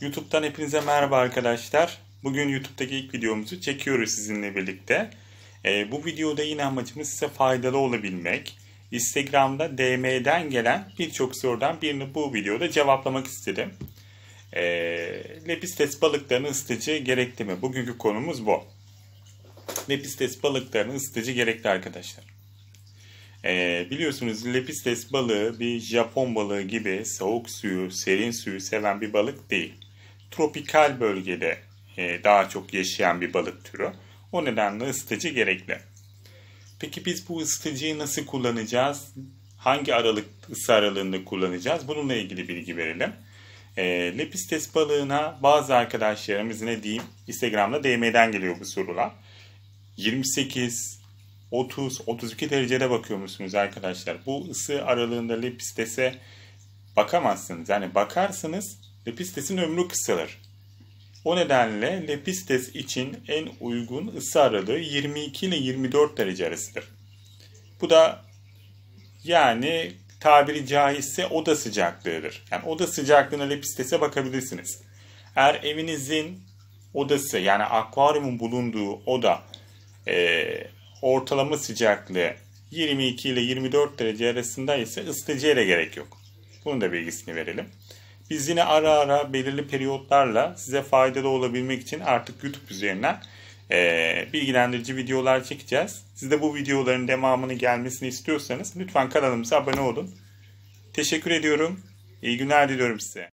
YouTube'dan hepinize merhaba arkadaşlar. Bugün YouTube'daki ilk videomuzu çekiyoruz sizinle birlikte. E, bu videoda yine amacımız size faydalı olabilmek. Instagram'da DM'den gelen birçok sorudan birini bu videoda cevaplamak istedim. E, ee, lepistes balıklarının ısıtıcı gerekli mi? Bugünkü konumuz bu. Lepistes balıklarının ısıtıcı gerekli arkadaşlar. E, biliyorsunuz lepistes balığı bir Japon balığı gibi soğuk suyu, serin suyu seven bir balık değil tropikal bölgede e, daha çok yaşayan bir balık türü. O nedenle ısıtıcı gerekli. Peki biz bu ısıtıcıyı nasıl kullanacağız? Hangi aralık ısı aralığında kullanacağız? Bununla ilgili bilgi verelim. E, Lepistes balığına bazı arkadaşlarımız ne diyeyim Instagram'da DM'den geliyor bu sorular. 28, 30, 32 derecede bakıyor musunuz arkadaşlar? Bu ısı aralığında Lepistes'e bakamazsınız. Yani bakarsınız Lepistesin ömrü kısalır. O nedenle lepistes için en uygun ısı aralığı 22 ile 24 derece arasıdır. Bu da yani tabiri caizse oda sıcaklığıdır. Yani oda sıcaklığına lepistese bakabilirsiniz. Eğer evinizin odası yani akvaryumun bulunduğu oda e, ortalama sıcaklığı 22 ile 24 derece arasında ise ısıtıcıya da gerek yok. Bunun da bilgisini verelim. Biz yine ara ara belirli periyotlarla size faydalı olabilmek için artık YouTube üzerinden e, bilgilendirici videolar çekeceğiz. Siz de bu videoların devamını gelmesini istiyorsanız lütfen kanalımıza abone olun. Teşekkür ediyorum. İyi günler diliyorum size.